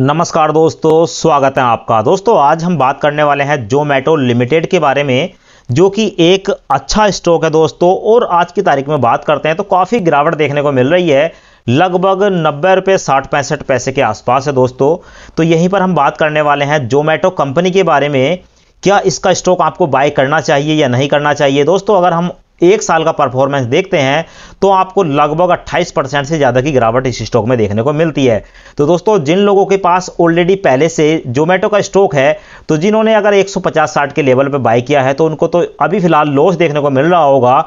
नमस्कार दोस्तों स्वागत है आपका दोस्तों आज हम बात करने वाले हैं जोमेटो लिमिटेड के बारे में जो कि एक अच्छा स्टॉक है दोस्तों और आज की तारीख में बात करते हैं तो काफ़ी गिरावट देखने को मिल रही है लगभग नब्बे रुपये साठ पैंसठ पैसे के आसपास है दोस्तों तो यहीं पर हम बात करने वाले हैं जोमेटो कंपनी के बारे में क्या इसका स्टॉक आपको बाय करना चाहिए या नहीं करना चाहिए दोस्तों अगर हम एक साल का परफॉर्मेंस देखते हैं तो आपको लगभग 28 परसेंट से ज़्यादा की गिरावट इस स्टॉक में देखने को मिलती है तो दोस्तों जिन लोगों के पास ऑलरेडी पहले से जोमेटो का स्टॉक है तो जिन्होंने अगर 150 साठ के लेवल पर बाई किया है तो उनको तो अभी फिलहाल लॉस देखने को मिल रहा होगा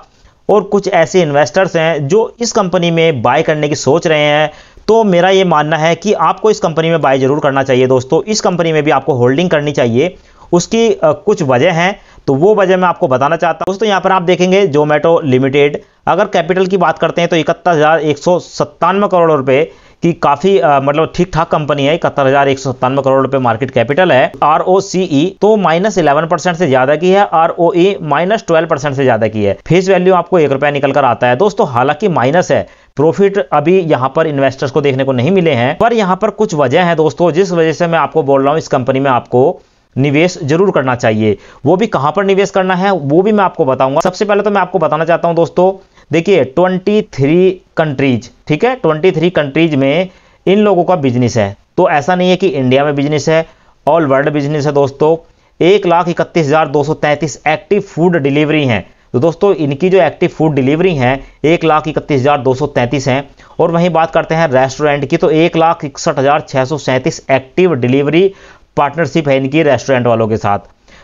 और कुछ ऐसे इन्वेस्टर्स हैं जो इस कंपनी में बाय करने की सोच रहे हैं तो मेरा ये मानना है कि आपको इस कंपनी में बाय जरूर करना चाहिए दोस्तों इस कंपनी में भी आपको होल्डिंग करनी चाहिए उसकी कुछ वजह हैं तो वो वजह मैं आपको बताना चाहता हूँ दोस्तों यहाँ पर आप देखेंगे जोमेटो लिमिटेड अगर कैपिटल की बात करते हैं तो इकहत्तर हज़ार एक सौ सत्तानवे करोड़ रुपये की काफ़ी मतलब ठीक ठाक कंपनी है इकहत्तर हज़ार एक सौ सत्तानवे करोड़ रुपए मार्केट कैपिटल है आर ओ सी ई तो माइनस इलेवन परसेंट से ज़्यादा की है R O E minus twelve percent से ज़्यादा की है फेस वैल्यू आपको एक रुपया निकल कर आता है दोस्तों हालांकि माइनस है प्रॉफिट अभी यहां पर इन्वेस्टर्स को देखने को नहीं मिले हैं पर यहां पर कुछ वजह है दोस्तों जिस वजह से मैं आपको बोल रहा हूं इस कंपनी में आपको निवेश जरूर करना चाहिए वो भी कहां पर निवेश करना है वो भी मैं आपको बताऊंगा सबसे पहले तो मैं आपको बताना चाहता हूं दोस्तों देखिए 23 कंट्रीज ठीक है 23 कंट्रीज में इन लोगों का बिजनेस है तो ऐसा नहीं है कि इंडिया में बिजनेस है ऑल वर्ल्ड बिजनेस है दोस्तों एक लाख इकतीस हज़ार दो सौ तैंतीस एक्टिव फूड डिलीवरी हैं तो दोस्तों इनकी जो एक्टिव फूड डिलीवरी हैं एक लाख इकतीस हज़ार दो सौ तैंतीस हैं और वहीं बात करते हैं रेस्टोरेंट की तो एक लाख इकसठ हज़ार छः सौ सैंतीस एक्टिव डिलीवरी पार्टनरशिप है इनकी रेस्टोरेंट वालों के साथ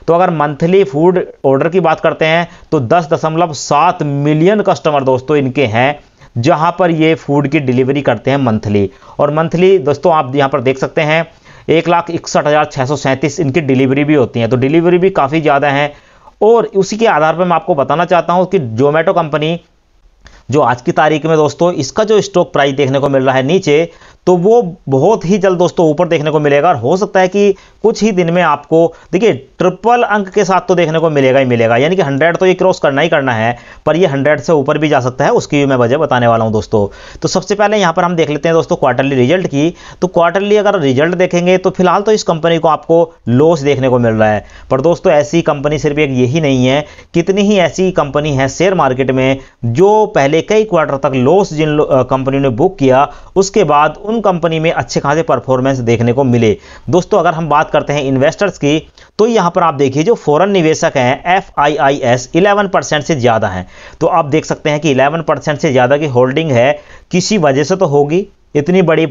तो अगर मंथली फूड ऑर्डर की बात करते हैं तो दस दशमलव सात मिलियन कस्टमर दोस्तों इनके हैं जहां पर ये फूड की डिलीवरी करते हैं मंथली और मंथली दोस्तों आप यहां पर देख सकते हैं एक लाख इकसठ हज़ार छः सौ सैंतीस इनकी डिलीवरी भी होती है तो डिलीवरी भी काफ़ी ज़्यादा है और उसी के आधार पर मैं आपको बताना चाहता हूँ कि जोमेटो कंपनी जो आज की तारीख में दोस्तों इसका जो स्टॉक प्राइस देखने को मिल रहा है नीचे तो वो बहुत ही जल्द दोस्तों ऊपर देखने को मिलेगा और हो सकता है कि कुछ ही दिन में आपको देखिए ट्रिपल अंक के साथ तो देखने को मिलेगा ही मिलेगा यानी कि हंड्रेड तो ये क्रॉस करना ही करना है पर ये हंड्रेड से ऊपर भी जा सकता है उसकी मैं वजह बताने वाला हूँ दोस्तों तो सबसे पहले यहाँ पर हम देख लेते हैं दोस्तों क्वार्टरली रिजल्ट की तो क्वार्टरली अगर रिजल्ट देखेंगे तो फिलहाल तो इस कंपनी को आपको लॉस देखने को मिल रहा है पर दोस्तों ऐसी कंपनी सिर्फ एक यही नहीं है कितनी ही ऐसी कंपनी है शेयर मार्केट में जो पहले पहले कई क्वार्टर तक लॉस जिन कंपनी ने बुक किया उसके बाद उन कंपनी में अच्छे खासे परफॉर्मेंस देखने को मिले दोस्तों अगर हम बात करते हैं इन्वेस्टर्स की तो यहाँ पर आप देखिए जो फॉरन निवेशक हैं F I I S eleven percent से ज़्यादा हैं तो आप देख सकते हैं कि इलेवन परसेंट से ज़्यादा की होल्डिंग है किसी वजह से तो होगी इतनी बड़ी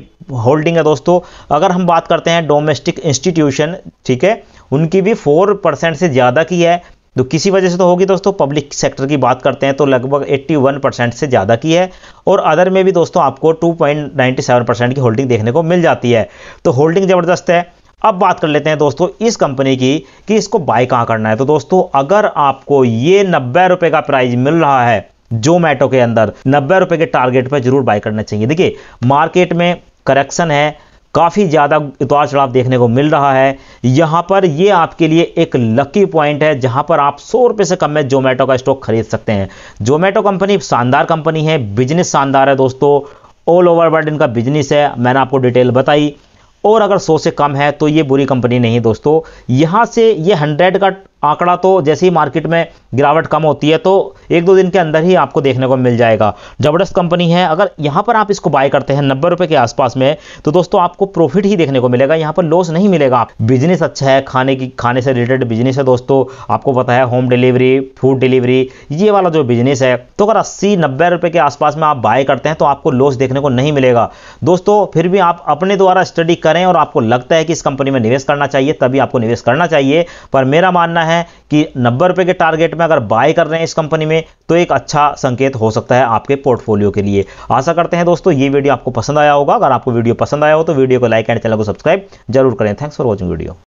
होल्डिंग है दोस्तों अगर हम बात करते हैं डोमेस्टिक इंस्टीट्यूशन ठीक है उनकी भी फोर परसेंट से ज़्यादा की है तो किसी वजह से तो होगी दोस्तों पब्लिक सेक्टर की बात करते हैं तो लगभग 81 परसेंट से ज़्यादा की है और अदर में भी दोस्तों आपको 2.97 परसेंट की होल्डिंग देखने को मिल जाती है तो होल्डिंग ज़बरदस्त है अब बात कर लेते हैं दोस्तों इस कंपनी की कि इसको बाय कहाँ करना है तो दोस्तों अगर आपको ये नब्बे का प्राइस मिल रहा है जोमेटो के अंदर नब्बे के टारगेट पर जरूर बाय करना चाहिए देखिए मार्केट में करेक्शन है काफ़ी ज़्यादा उतार चढ़ाव देखने को मिल रहा है यहाँ पर ये आपके लिए एक लकी पॉइंट है जहाँ पर आप सौ रुपये से कम में जोमेटो का स्टॉक खरीद सकते हैं जोमेटो कंपनी शानदार कंपनी है बिजनेस शानदार है दोस्तों ऑल ओवर वर्ल्ड इनका बिजनेस है मैंने आपको डिटेल बताई और अगर सौ से कम है तो ये बुरी कंपनी नहीं दोस्तों यहाँ से ये हंड्रेड का आंकड़ा तो जैसे ही मार्केट में गिरावट कम होती है तो एक दो दिन के अंदर ही आपको देखने को मिल जाएगा ज़बरदस्त कंपनी है अगर यहाँ पर आप इसको बाय करते हैं नब्बे रुपये के आसपास में तो दोस्तों आपको प्रॉफिट ही देखने को मिलेगा यहाँ पर लॉस नहीं मिलेगा बिजनेस अच्छा है खाने की खाने से रिलेटेड बिजनेस है दोस्तों आपको पता है होम डिलीवरी फूड डिलीवरी ये वाला जो बिजनेस है तो अगर अस्सी नब्बे रुपये के आसपास में आप बाय करते हैं तो आपको लॉस देखने को नहीं मिलेगा दोस्तों फिर भी आप अपने द्वारा स्टडी करें और आपको लगता है कि इस कंपनी में निवेश करना चाहिए तभी आपको निवेश करना चाहिए पर मेरा मानना है है कि नब्बे रुपये के टारगेट में अगर बाय कर रहे हैं इस कंपनी में तो एक अच्छा संकेत हो सकता है आपके पोर्टफोलियो के लिए आशा करते हैं दोस्तों ये वीडियो आपको पसंद आया होगा अगर आपको वीडियो पसंद आया हो तो वीडियो को लाइक एंड चैनल को सब्सक्राइब जरूर करें थैंक्स फॉर वॉचिंग वीडियो